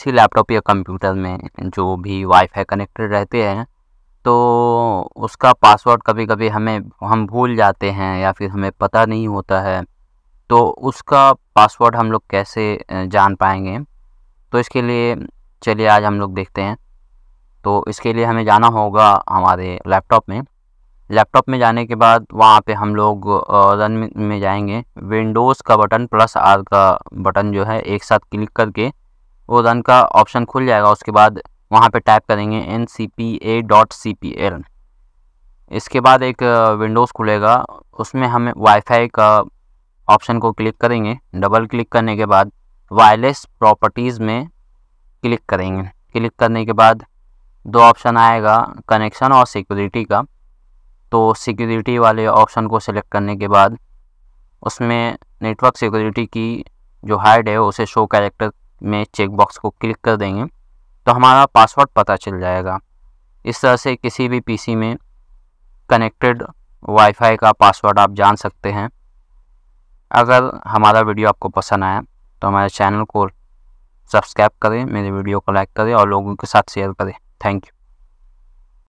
अच्छी लैपटॉप या कंप्यूटर में जो भी वाईफाई कनेक्टेड रहते हैं तो उसका पासवर्ड कभी कभी हमें हम भूल जाते हैं या फिर हमें पता नहीं होता है तो उसका पासवर्ड हम लोग कैसे जान पाएंगे तो इसके लिए चलिए आज हम लोग देखते हैं तो इसके लिए हमें जाना होगा हमारे लैपटॉप में लैपटॉप में जाने के बाद वहाँ पे हम लोग रन में जाएंगे विंडोज़ का बटन प्लस आर का बटन जो है एक साथ क्लिक करके वो रन का ऑप्शन खुल जाएगा उसके बाद वहाँ पे टाइप करेंगे N C P A dot C P L इसके बाद एक विंडोज़ खुलेगा उसमें हम वाईफाई का ऑप्शन को क्लिक करेंगे डबल क्लिक करने के बाद वायरलेस प्रॉपर्टीज़ में क्लिक करेंगे क्लिक करने के बाद दो ऑप्शन आएगा कनेक्शन और सिक्योरिटी का तो सिक्योरिटी वाले ऑप्शन को सिलेक्ट करने के बाद उसमें नेटवर्क सिक्योरिटी की जो हाइड है उसे शो कैरेक्टर में चेकबॉक्स को क्लिक कर देंगे तो हमारा पासवर्ड पता चल जाएगा इस तरह से किसी भी पीसी में कनेक्टेड वाईफाई का पासवर्ड आप जान सकते हैं अगर हमारा वीडियो आपको पसंद आया तो हमारे चैनल को सब्सक्राइब करें मेरे वीडियो को लाइक करें और लोगों के साथ शेयर करें थैंक यू